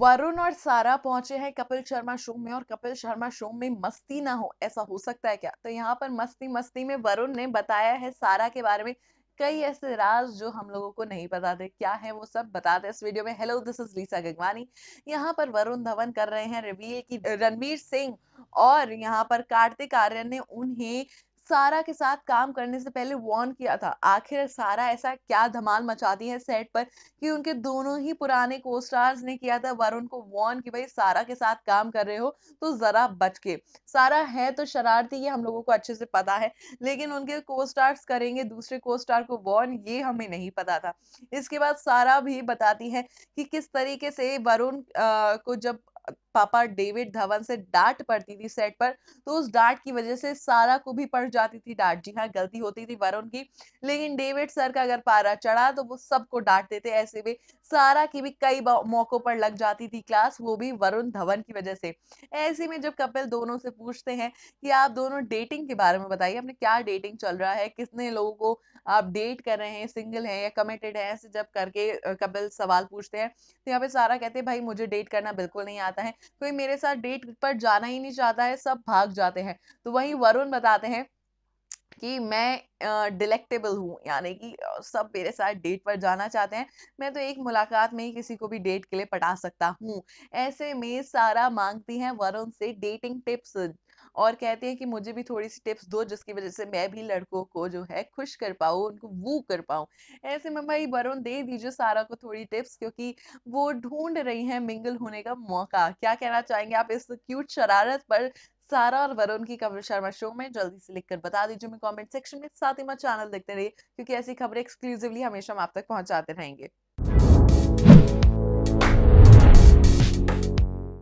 वरुण और सारा पहुंचे हैं कपिल शर्मा शो में और कपिल शर्मा शो में मस्ती ना हो ऐसा हो सकता है क्या तो यहाँ पर मस्ती मस्ती में वरुण ने बताया है सारा के बारे में कई ऐसे राज जो हम लोगों को नहीं बताते क्या है वो सब बताते इस वीडियो में hello this is Lisa Gangwani यहाँ पर वरुण धवन कर रहे हैं रिवील की रणवीर सिंह और यहाँ पर कार्तिक आर्यन ने उन्हें सारा के साथ काम करने से पहले वार्न किया था आखिर सारा ऐसा क्या धमाल मचा दी है सेट पर कि उनके दोनों ही पुराने को स्टार्स ने किया था वरुण को वार्न कि भाई सारा के साथ काम कर रहे हो तो ज़रा बच के सारा है तो शरारती ये हम लोगों को अच्छे से पता है लेकिन उनके को स्टार्स करेंगे दूसरे को स्टार को वार्न ये हमें नहीं पता था इसके बाद सारा भी बताती है कि किस तरीके से वरुण को जब पापा डेविड धवन से डांट पड़ती थी सेट पर तो उस डांट की वजह से सारा को भी पड़ जाती थी डांट जी हाँ गलती होती थी वरुण की लेकिन डेविड सर का अगर पारा चढ़ा तो वो सबको डांट देते ऐसे में सारा की भी कई मौकों पर लग जाती थी क्लास वो भी वरुण धवन की वजह से ऐसे में जब कपिल दोनों से पूछते हैं कि आप दोनों डेटिंग के बारे में बताइए अपने क्या डेटिंग चल रहा है कितने लोगों को आप डेट कर रहे हैं सिंगल हैं या कमिटेड हैं ऐसे जब करके कपिल सवाल पूछते हैं तो यहाँ पे सारा कहते हैं भाई मुझे डेट करना बिल्कुल नहीं आता है कोई मेरे साथ डेट पर जाना ही नहीं चाहता है सब भाग जाते हैं तो वहीं वरुण बताते हैं कि मैं डिलेक्टेबल हूँ यानी कि सब मेरे साथ डेट पर जाना चाहते हैं मैं तो एक मुलाकात में ही किसी को भी डेट के लिए पटा सकता हूँ ऐसे में सारा मांगती हैं वरुण से डेटिंग टिप्स और कहते हैं कि मुझे भी थोड़ी सी टिप्स दो जिसकी वजह से मैं भी लड़कों को जो है खुश कर पाऊँ उनको वो कर पाऊँ ऐसे में भाई वरुण दे दीजिए सारा को थोड़ी टिप्स क्योंकि वो ढूंढ रही हैं मिंगल होने का मौका क्या कहना चाहेंगे आप इस क्यूट शरारत पर सारा और वरुण की कपिल शर्मा शो में जल्दी से लिखकर बता दीजिए मैं कमेंट सेक्शन में साथ ही मैं चैनल देखते रहिए क्योंकि ऐसी खबरें एक्सक्लूसिवली हमेशा हम आप तक पहुंचाते रहेंगे